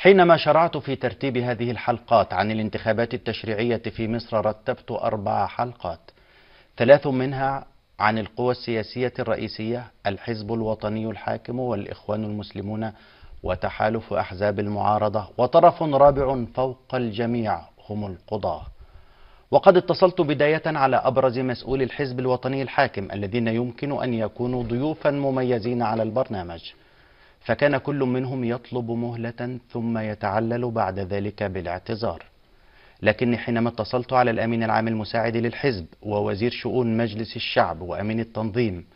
حينما شرعت في ترتيب هذه الحلقات عن الانتخابات التشريعية في مصر رتبت أربع حلقات ثلاث منها عن القوى السياسية الرئيسية الحزب الوطني الحاكم والإخوان المسلمون وتحالف أحزاب المعارضة وطرف رابع فوق الجميع هم القضاة وقد اتصلت بداية على أبرز مسؤولي الحزب الوطني الحاكم الذين يمكن أن يكونوا ضيوفا مميزين على البرنامج فكان كل منهم يطلب مهلة ثم يتعلل بعد ذلك بالاعتذار لكني حينما اتصلت على الأمين العام المساعد للحزب ووزير شؤون مجلس الشعب وأمين التنظيم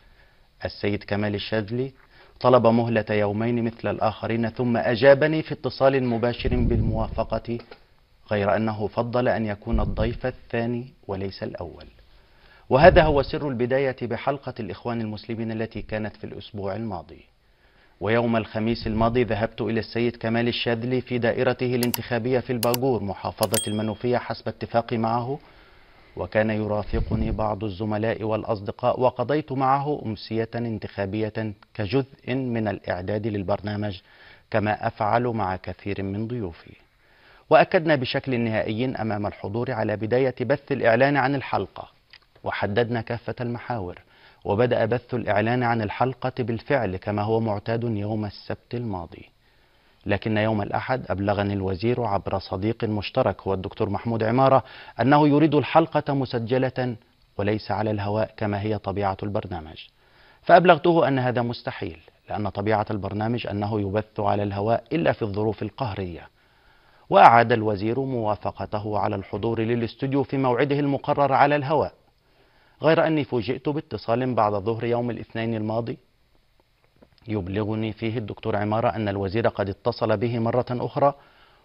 السيد كمال الشاذلي طلب مهلة يومين مثل الآخرين ثم أجابني في اتصال مباشر بالموافقة غير أنه فضل أن يكون الضيف الثاني وليس الأول وهذا هو سر البداية بحلقة الإخوان المسلمين التي كانت في الأسبوع الماضي ويوم الخميس الماضي ذهبت إلى السيد كمال الشاذلي في دائرته الانتخابية في الباجور محافظة المنوفية حسب اتفاقي معه وكان يرافقني بعض الزملاء والأصدقاء وقضيت معه أمسية انتخابية كجزء من الإعداد للبرنامج كما أفعل مع كثير من ضيوفي وأكدنا بشكل نهائي أمام الحضور على بداية بث الإعلان عن الحلقة وحددنا كافة المحاور وبدأ بث الإعلان عن الحلقة بالفعل كما هو معتاد يوم السبت الماضي لكن يوم الأحد أبلغني الوزير عبر صديق مشترك هو الدكتور محمود عمارة أنه يريد الحلقة مسجلة وليس على الهواء كما هي طبيعة البرنامج فأبلغته أن هذا مستحيل لأن طبيعة البرنامج أنه يبث على الهواء إلا في الظروف القهرية وأعاد الوزير موافقته على الحضور للاستوديو في موعده المقرر على الهواء غير أني فوجئت باتصال بعد ظهر يوم الاثنين الماضي يبلغني فيه الدكتور عمارة أن الوزير قد اتصل به مرة أخرى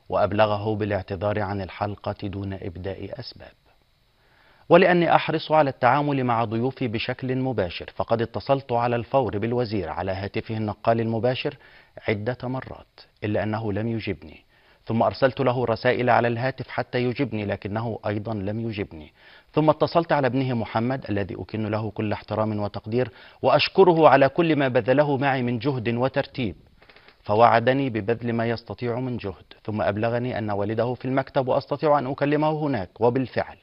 وأبلغه بالاعتذار عن الحلقة دون إبداء أسباب ولأني أحرص على التعامل مع ضيوفي بشكل مباشر فقد اتصلت على الفور بالوزير على هاتفه النقال المباشر عدة مرات إلا أنه لم يجبني ثم أرسلت له رسائل على الهاتف حتى يجبني لكنه أيضا لم يجبني ثم اتصلت على ابنه محمد الذي أكن له كل احترام وتقدير وأشكره على كل ما بذله معي من جهد وترتيب فوعدني ببذل ما يستطيع من جهد ثم أبلغني أن والده في المكتب وأستطيع أن أكلمه هناك وبالفعل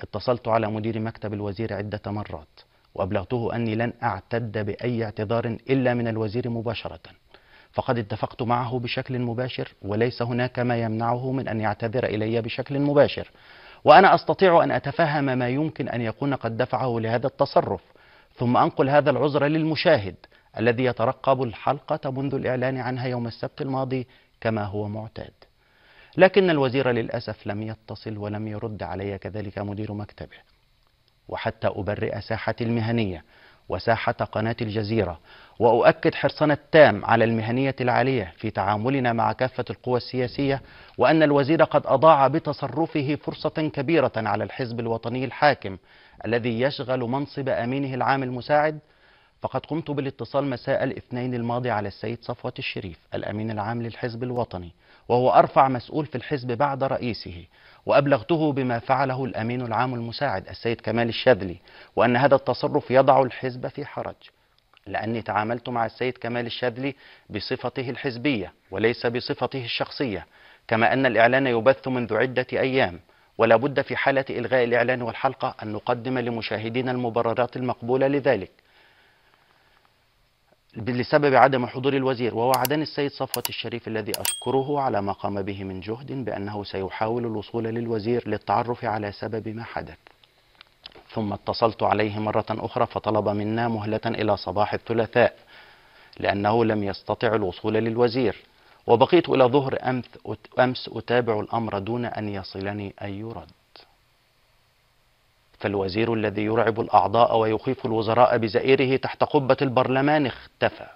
اتصلت على مدير مكتب الوزير عدة مرات وأبلغته أني لن أعتد بأي اعتذار إلا من الوزير مباشرةً فقد اتفقت معه بشكل مباشر وليس هناك ما يمنعه من أن يعتذر إلي بشكل مباشر وأنا أستطيع أن أتفهم ما يمكن أن يكون قد دفعه لهذا التصرف ثم أنقل هذا العذر للمشاهد الذي يترقب الحلقة منذ الإعلان عنها يوم السبت الماضي كما هو معتاد لكن الوزير للأسف لم يتصل ولم يرد علي كذلك مدير مكتبه وحتى أبرئ ساحتي المهنية وساحة قناة الجزيرة وأؤكد حرصنا التام على المهنية العالية في تعاملنا مع كافة القوى السياسية وأن الوزير قد أضاع بتصرفه فرصة كبيرة على الحزب الوطني الحاكم الذي يشغل منصب أمينه العام المساعد فقد قمت بالاتصال مساء الاثنين الماضي على السيد صفوت الشريف الأمين العام للحزب الوطني وهو أرفع مسؤول في الحزب بعد رئيسه وأبلغته بما فعله الأمين العام المساعد السيد كمال الشاذلي وأن هذا التصرف يضع الحزب في حرج لأني تعاملت مع السيد كمال الشاذلي بصفته الحزبية وليس بصفته الشخصية كما أن الإعلان يبث منذ عدة أيام ولا بد في حالة إلغاء الإعلان والحلقة أن نقدم لمشاهدينا المبررات المقبولة لذلك لسبب عدم حضور الوزير ووعدني السيد صفوت الشريف الذي أشكره على ما قام به من جهد بأنه سيحاول الوصول للوزير للتعرف على سبب ما حدث ثم اتصلت عليه مرة أخرى فطلب منا مهلة إلى صباح الثلاثاء لأنه لم يستطع الوصول للوزير وبقيت إلى ظهر أمس أتابع الأمر دون أن يصلني أي رد فالوزير الذي يرعب الأعضاء ويخيف الوزراء بزئيره تحت قبة البرلمان اختفى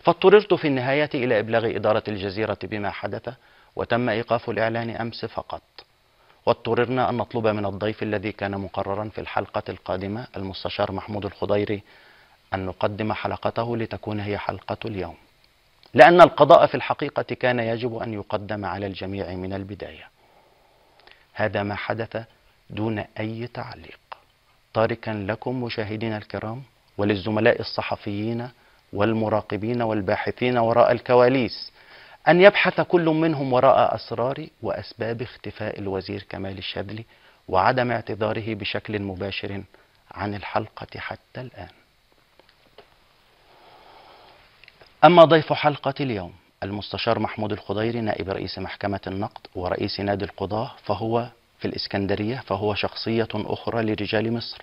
فاضطررت في النهاية إلى إبلاغ إدارة الجزيرة بما حدث وتم إيقاف الإعلان أمس فقط واضطررنا أن نطلب من الضيف الذي كان مقررا في الحلقة القادمة المستشار محمود الخضيري أن نقدم حلقته لتكون هي حلقة اليوم لأن القضاء في الحقيقة كان يجب أن يقدم على الجميع من البداية هذا ما حدث دون أي تعليق تاركا لكم مشاهدينا الكرام وللزملاء الصحفيين والمراقبين والباحثين وراء الكواليس أن يبحث كل منهم وراء أسرار وأسباب اختفاء الوزير كمال الشاذلي وعدم اعتذاره بشكل مباشر عن الحلقة حتى الآن أما ضيف حلقة اليوم المستشار محمود الخضيري نائب رئيس محكمة النقد ورئيس نادي القضاة فهو في الإسكندرية فهو شخصية أخرى لرجال مصر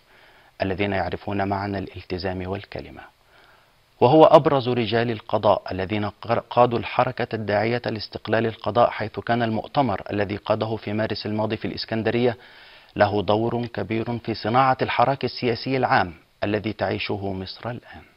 الذين يعرفون معنى الالتزام والكلمة وهو أبرز رجال القضاء الذين قادوا الحركة الداعية لاستقلال القضاء حيث كان المؤتمر الذي قاده في مارس الماضي في الإسكندرية له دور كبير في صناعة الحراك السياسي العام الذي تعيشه مصر الآن